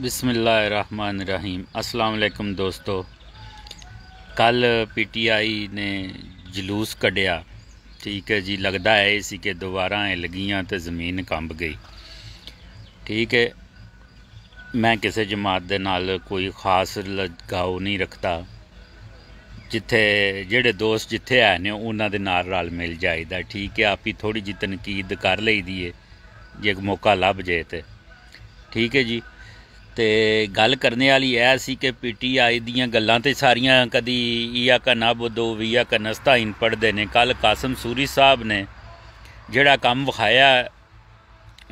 ਬਿਸਮਿਲ੍ਲਾਹਿਰ ਰਹੀਮ ਅਸਲਾਮ ਅਲੈਕਮ ਦੋਸਤੋ ਕੱਲ ਪੀਟੀਆਈ ਨੇ ਜਲੂਸ ਕੱਢਿਆ ਠੀਕ ਹੈ ਜੀ ਲੱਗਦਾ ਹੈ ਇਹ ਸੀ ਕਿ ਦੁਬਾਰਾ ਐ ਲਗੀਆਂ ਤੇ ਜ਼ਮੀਨ ਕੰਬ ਗਈ ਠੀਕ ਹੈ ਮੈਂ ਕਿਸੇ ਜਮਾਤ ਦੇ ਨਾਲ ਕੋਈ ਖਾਸ ਲਗਾਉ ਨਹੀਂ ਰੱਖਦਾ ਜਿੱਥੇ ਜਿਹੜੇ ਦੋਸਤ ਜਿੱਥੇ ਆਏ ਨੇ ਉਹਨਾਂ ਦੇ ਨਾਲ ਰਲ ਮਿਲ ਜਾਈਦਾ ਠੀਕ ਹੈ ਆਪ ਹੀ ਥੋੜੀ ਜਿਹੀ ਤਨਕੀਦ ਕਰ ਲਈਦੀ ਏ ਜੇ ਮੌਕਾ ਲੱਭ ਜੇ ਤੇ ਠੀਕ ਹੈ ਜੀ ਤੇ ਗੱਲ ਕਰਨੇ ਵਾਲੀ ਐ ਸੀ ਕਿ ਪੀਟੀਆਈ ਦੀਆਂ ਗੱਲਾਂ ਤੇ ਸਾਰੀਆਂ ਕਦੀ ਈਆ ਕਾ ਨਾ ਬਦੋ ਵੀਆ ਕਾ ਨਸਤਾ ਇਨ ਪੜਦੇ ਨੇ ਕੱਲ ਕਾਸਮ ਸੂਰੀ ਸਾਹਿਬ ਨੇ ਜਿਹੜਾ ਕੰਮ ਵਿਖਾਇਆ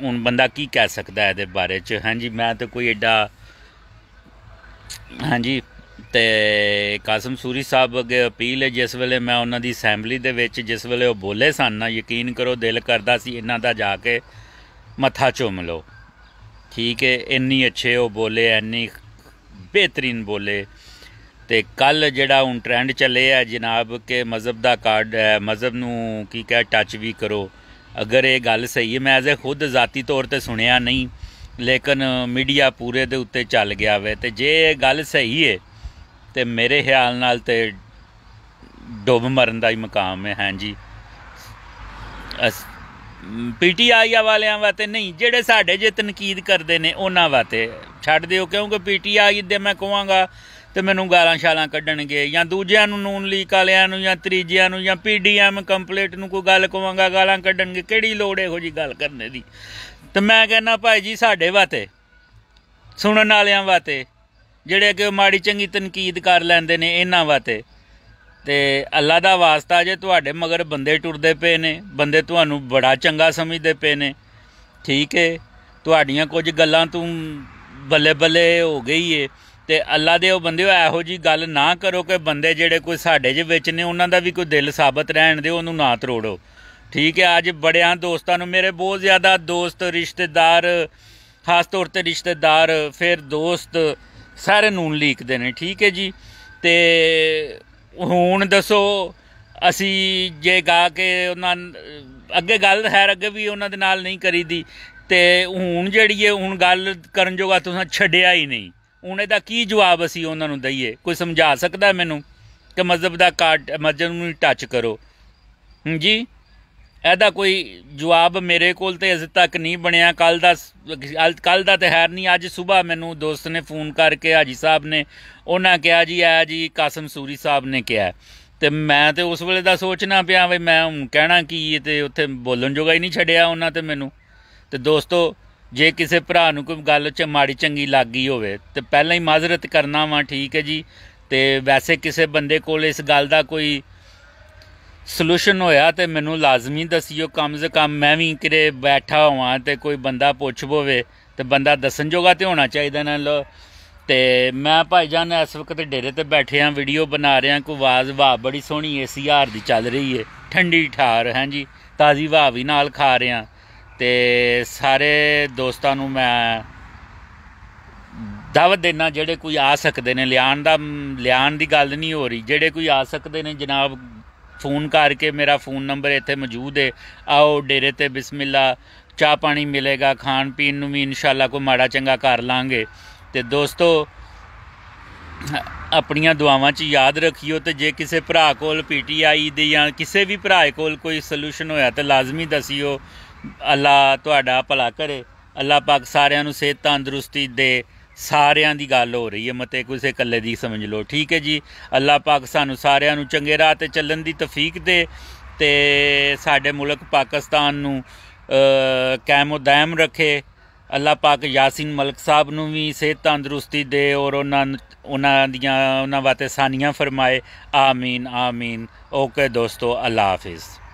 ਹੁਣ ਬੰਦਾ ਕੀ ਕਹਿ ਸਕਦਾ ਇਹਦੇ ਬਾਰੇ ਚ ਹਾਂਜੀ ਮੈਂ ਤਾਂ ਕੋਈ ਐਡਾ ਹਾਂਜੀ ਤੇ ਕਾਸਮ ਸੂਰੀ ਸਾਹਿਬ ਅੱਗੇ ਅਪੀਲ ਹੈ ਜਿਸ ਵੇਲੇ ਮੈਂ ਉਹਨਾਂ ਦੀ ਅਸੈਂਬਲੀ ਦੇ ਵਿੱਚ ਜਿਸ ਵੇਲੇ ਉਹ ਬੋਲੇ ਸਨ ਨਾ ਯਕੀਨ ਕਰੋ ਦਿਲ ਕਰਦਾ ਸੀ ਇਹਨਾਂ ਦਾ ਜਾ ਕੇ ਮੱਥਾ ਚੁੰਮ ਲਓ ਠੀਕ ਹੈ ਇੰਨੀ ਅੱਛੇ ਉਹ ਬੋਲੇ ਇੰਨੀ ਬਿਹਤਰੀਨ ਬੋਲੇ ਤੇ ਕੱਲ ਜਿਹੜਾ ਹੁਣ ਟ੍ਰੈਂਡ ਚੱਲੇ ਆ ਜਨਾਬ ਕਿ ਮਜ਼ਬ ਦਾ ਕਾਰਡ ਹੈ ਮਜ਼ਬ ਨੂੰ ਕੀ ਕਹੇ ਟੱਚ ਵੀ ਕਰੋ ਅਗਰ ਇਹ ਗੱਲ ਸਹੀ ਹੈ ਮੈਂ ਐਜ਼ ਖੁਦ ਜ਼ਾਤੀ ਤੌਰ ਤੇ ਸੁਣਿਆ ਨਹੀਂ ਲੇਕਿਨ ਮੀਡੀਆ ਪੂਰੇ ਦੇ ਉੱਤੇ ਚੱਲ ਗਿਆ ਵੇ ਤੇ ਜੇ ਇਹ ਗੱਲ ਸਹੀ ਹੈ ਤੇ ਮੇਰੇ ਖਿਆਲ ਨਾਲ ਤੇ ਡੁੱਬ ਮਰਨ ਦਾ ਹੀ ਮਕਾਮ ਹੈ ਹਾਂਜੀ ਪੀਟੀਆਈ ਵਾਲਿਆਂ ਵਾਤੇ ਨਹੀਂ ਜਿਹੜੇ ਸਾਡੇ ਜੇ ਤਨਕੀਦ ਕਰਦੇ ਨੇ ਉਹਨਾਂ ਵਾਤੇ ਛੱਡ ਦਿਓ ਕਿਉਂਕਿ ਪੀਟੀਆਈ ਦੇ ਮੈਂ ਕਹਾਂਗਾ ਤੇ ਮੈਨੂੰ ਗਾਲਾਂ ਸ਼ਾਲਾਂ ਕੱਢਣਗੇ ਜਾਂ ਦੂਜਿਆਂ ਨੂੰ ਨੂਨ ਲੀਕ ਵਾਲਿਆਂ ਨੂੰ ਜਾਂ ਤੀਜਿਆਂ ਨੂੰ ਜਾਂ ਪੀਡੀਐਮ ਕੰਪਲੀਟ ਨੂੰ ਕੋਈ ਗੱਲ ਕਹਾਂਗਾ ਗਾਲਾਂ ਕੱਢਣਗੇ ਕਿਹੜੀ ਲੋੜ ਇਹੋ ਜੀ ਗੱਲ ਕਰਨੇ ਦੀ ਤੇ ਮੈਂ ਕਹਿੰਦਾ ਭਾਈ ਜੀ ਸਾਡੇ ਵਾਤੇ ਸੁਣਨ ਵਾਲਿਆਂ ਵਾਤੇ ਜਿਹੜੇ ਕਿ ਮਾੜੀ ਚੰਗੀ ਤਨਕੀਦ ਕਰ ਲੈਂਦੇ ਨੇ ਇਹਨਾਂ ਵਾਤੇ ਤੇ ਅੱਲਾ ਦਾ ਵਾਸਤਾ ਜੇ ਤੁਹਾਡੇ ਮਗਰ ਬੰਦੇ ਟੁਰਦੇ ਪਏ ਨੇ ਬੰਦੇ ਤੁਹਾਨੂੰ ਬੜਾ ਚੰਗਾ ਸਮਝਦੇ ਪਏ ਨੇ ਠੀਕ ਏ ਤੁਹਾਡੀਆਂ ਕੁਝ ਗੱਲਾਂ ਤੂੰ ਬੱਲੇ ਬੱਲੇ ਹੋ ਗਈ ਏ ਤੇ ਅੱਲਾ ਦੇ ਉਹ ਬੰਦੇ ਉਹ ਇਹੋ ਜੀ ਗੱਲ ਨਾ ਕਰੋ ਕਿ ਬੰਦੇ ਜਿਹੜੇ ਕੋਈ ਸਾਡੇ ਜੇ ਵਿੱਚ ਨੇ ਉਹਨਾਂ ਦਾ ਵੀ ਕੋਈ ਦਿਲ ਸਾਬਤ ਰਹਿਣ ਦਿਓ ਉਹਨੂੰ ਨਾ ਤਰੋੜੋ ਠੀਕ ਹੈ ਅੱਜ ਬੜਿਆਂ ਦੋਸਤਾਂ ਨੂੰ ਮੇਰੇ ਬਹੁਤ ਜ਼ਿਆਦਾ ਦੋਸਤ ਰਿਸ਼ਤੇਦਾਰ ਖਾਸ ਤੌਰ ਤੇ ਰਿਸ਼ਤੇਦਾਰ ਫਿਰ ਦੋਸਤ ਸਾਰੇ ਨੂਨ ਲੀਕਦੇ ਨੇ ਠੀਕ ਹੈ ਜੀ ਤੇ ਹੁਣ ਦੱਸੋ ਅਸੀਂ ਜੇ ਗਾ ਕੇ ਉਹਨਾਂ ਅੱਗੇ ਗੱਲ ਹੈ ਅੱਗੇ ਵੀ ਉਹਨਾਂ ਦੇ ਨਾਲ ਨਹੀਂ ਕਰੀਦੀ ਤੇ ਹੁਣ ਜਿਹੜੀ ਹੈ ਹੁਣ ਗੱਲ ਕਰਨ ਜੋਗਾ ਤੁਸੀਂ ਛੱਡਿਆ ਹੀ ਨਹੀਂ ਹੁਣ ਇਹਦਾ ਕੀ ਜਵਾਬ ਅਸੀਂ ਉਹਨਾਂ ਨੂੰ ਦਈਏ ਕੋਈ ਸਮਝਾ ਸਕਦਾ ਮੈਨੂੰ ਕਿ ਮਜ਼ਬ ਦਾ ਕਾਰਡ ਮਜ਼ਹਬ ਨੂੰ ਟੱਚ ਕਰੋ ਜੀ ਇਹਦਾ ਕੋਈ ਜਵਾਬ ਮੇਰੇ ਕੋਲ ਤੇ ਅਜੇ ਤੱਕ ਨਹੀਂ ਬਣਿਆ ਕੱਲ ਦਾ ਕੱਲ ਦਾ ਤੇ ਹੈਰ ਨਹੀਂ ਅੱਜ ਸਵੇਰ ਮੈਨੂੰ ਦੋਸਤ ਨੇ ਫੋਨ ਕਰਕੇ ਹਾਜੀ ਸਾਹਿਬ ਨੇ ਉਹਨਾਂ ਕਿਹਾ ਜੀ ਆ ਜੀ ਕਾਸਮ ਸੂਰੀ ਸਾਹਿਬ ਨੇ ਕਿਹਾ ਤੇ ਮੈਂ ਤੇ ਉਸ ਵੇਲੇ ਦਾ ਸੋਚਣਾ ਪਿਆ ਵੀ ਮੈਂ ਹੁਣ ਕਹਿਣਾ ਕੀ ਤੇ ਉੱਥੇ ਬੋਲਣ ਜੋਗਾ ਹੀ ਨਹੀਂ ਛੱਡਿਆ ਉਹਨਾਂ ਤੇ ਮੈਨੂੰ ਤੇ ਦੋਸਤੋ ਜੇ ਕਿਸੇ ਭਰਾ ਨੂੰ ਕੋਈ ਗੱਲ ਚ ਮਾੜੀ ਚੰਗੀ ਲੱਗ ਗਈ ਹੋਵੇ ਤੇ ਪਹਿਲਾਂ ਹੀ ਮਾਜ਼ਰਤ ਕਰਨਾ ਵਾ ਠੀਕ ਹੈ ਜੀ ਤੇ ਵੈਸੇ ਕਿਸੇ ਬੰਦੇ ਕੋਲ ਇਸ ਗੱਲ ਦਾ ਕੋਈ ਸੋਲੂਸ਼ਨ ਹੋਇਆ ਤੇ ਮੈਨੂੰ ਲਾਜ਼ਮੀ ਦੱਸਿਓ ਕੰਮ ਸੇ ਕਮ ਮੈਂ ਵੀ ਕਿਰੇ ਬੈਠਾ ਹਾਂ ਤੇ ਕੋਈ ਬੰਦਾ ਪੁੱਛ ਬੋਵੇ ਤੇ ਬੰਦਾ ਦੱਸਣ ਜੋਗਾ ਤੇ ਹੋਣਾ ਚਾਹੀਦਾ ਨਾ ਲੋ ਤੇ ਮੈਂ ਭਾਈ ਜਾਨ ਇਸ ਵਕਤ ਡੇਰੇ ਤੇ ਬੈਠੇ ਆ ਵੀਡੀਓ ਬਣਾ ਰਿਹਾ ਕੋ ਆਵਾਜ਼ ਵਾਹ ਬੜੀ ਸੋਹਣੀ ਏਸੀ ਹਾਰ ਦੀ ਚੱਲ ਰਹੀ ਏ ਠੰਡੀ ਠਾਰ ਹਾਂਜੀ ਤਾਜ਼ੀ ਵਾਹ ਵੀ ਨਾਲ ਖਾ ਰਿਹਾ ਤੇ ਸਾਰੇ ਦੋਸਤਾਂ ਨੂੰ ਮੈਂ ਦਾਵਤ ਦੇਣਾ ਜਿਹੜੇ ਕੋਈ ਆ ਸਕਦੇ ਨੇ ਲਿਆਣ ਦਾ ਲਿਆਣ ਦੀ ਗੱਲ ਨਹੀਂ ਹੋ ਰਹੀ ਜਿਹੜੇ ਕੋਈ ਆ ਸਕਦੇ ਨੇ ਜਨਾਬ ਫੋਨ ਕਰਕੇ ਮੇਰਾ ਫੋਨ ਨੰਬਰ ਇੱਥੇ ਮੌਜੂਦ ਹੈ ਆਓ ਡੇਰੇ ਤੇ ਬਿਸਮਿਲ੍ਲਾ ਚਾਹ ਪਾਣੀ ਮਿਲੇਗਾ ਖਾਣ ਪੀਣ ਨੂੰ ਵੀ ਇਨਸ਼ਾਅੱਲਾ ਕੋਈ ਮਾੜਾ ਚੰਗਾ ਕਰ ਲਾਂਗੇ ਤੇ ਦੋਸਤੋ ਆਪਣੀਆਂ ਦੁਆਵਾਂ 'ਚ ਯਾਦ ਰੱਖਿਓ ਤੇ ਜੇ ਕਿਸੇ ਭਰਾ ਕੋਲ ਪੀਟੀਆਈ ਦੇ ਜਾਂ ਕਿਸੇ ਵੀ ਭਰਾ ਕੋਲ ਕੋਈ ਸੋਲੂਸ਼ਨ ਹੋਇਆ ਤੇ ਲਾਜ਼ਮੀ ਦਸਿਓ ਅੱਲਾ ਤੁਹਾਡਾ ਭਲਾ ਕਰੇ ਅੱਲਾ ਪਾਕ ਸਾਰਿਆਂ ਨੂੰ ਸਿਹਤ ਤੰਦਰੁਸਤੀ ਦੇ ਸਾਰਿਆਂ ਦੀ ਗੱਲ ਹੋ ਰਹੀ ਹੈ ਮਤੇ ਕਿਸੇ ਇਕੱਲੇ ਦੀ ਸਮਝ ਲਓ ਠੀਕ ਹੈ ਜੀ ਅੱਲਾ ਪਾਕ ਸਾਨੂੰ ਸਾਰਿਆਂ ਨੂੰ ਚੰਗੇ ਰਾਹ ਤੇ ਚੱਲਣ ਦੀ ਤੌਫੀਕ ਦੇ ਤੇ ਸਾਡੇ ਮੁਲਕ ਪਾਕਿਸਤਾਨ ਨੂੰ ਕਾਇਮ ਰੱਖੇ ਅੱਲਾ ਪਾਕ ਯਾਸੀਨ ਮਲਕ ਸਾਹਿਬ ਨੂੰ ਵੀ ਸਿਹਤ ਤੰਦਰੁਸਤੀ ਦੇ ਔਰ ਉਹਨਾਂ ਉਹਨਾਂ ਦੀਆਂ ਉਹਨਾਂ ਵਾਤੇ ਸਾਨੀਆਂ ਫਰਮਾਏ ਆਮੀਨ ਆਮੀਨ ਓਕੇ ਦੋਸਤੋ ਅੱਲਾ ਹਾਫਿਜ਼